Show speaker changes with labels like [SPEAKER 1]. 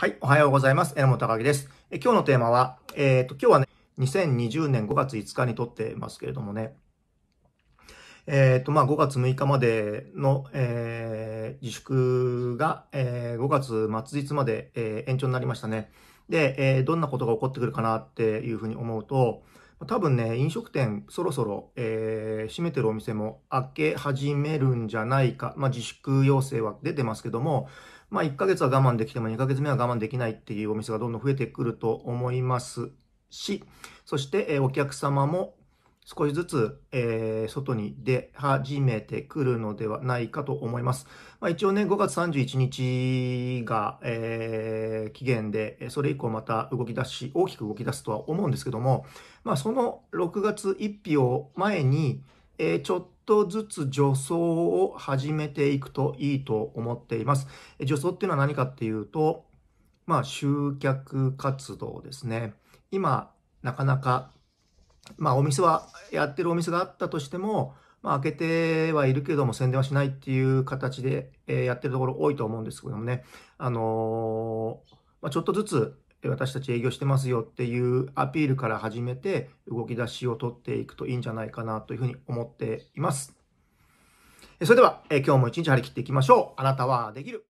[SPEAKER 1] はい、おはようございます。榎本隆です。え今日のテーマは、えっ、と、今日はね、2020年5月5日に撮ってますけれどもね、えっ、と、まあ、5月6日までの、えー、自粛が、えー、5月末日まで、え延長になりましたね。で、えどんなことが起こってくるかなっていうふうに思うと、多分ね、飲食店、そろそろ、えー、閉めてるお店も開け始めるんじゃないか。まあ、自粛要請は出てますけども、まあ、1ヶ月は我慢できても2ヶ月目は我慢できないっていうお店がどんどん増えてくると思いますし、そして、えお客様も少しずつ、えー、外に出始めてくるのではないかと思います。まあ、一応ね、5月31日が、えー、期限で、それ以降また動き出し、大きく動き出すとは思うんですけども、まあ、その6月1日を前に、えー、ちょっとずつ助走を始めていくといいと思っています。助走っていうのは何かっていうと、まあ、集客活動ですね。今、なかなかまあ、お店は、やってるお店があったとしても、まあ、開けてはいるけども、宣伝はしないっていう形で、えやってるところ多いと思うんですけどもね、あのー、まあ、ちょっとずつ、私たち営業してますよっていうアピールから始めて動き出しを取っていくといいんじゃないかなというふうに思っています。
[SPEAKER 2] それでは、え今日も一日張り切っていきましょう。あなたはできる。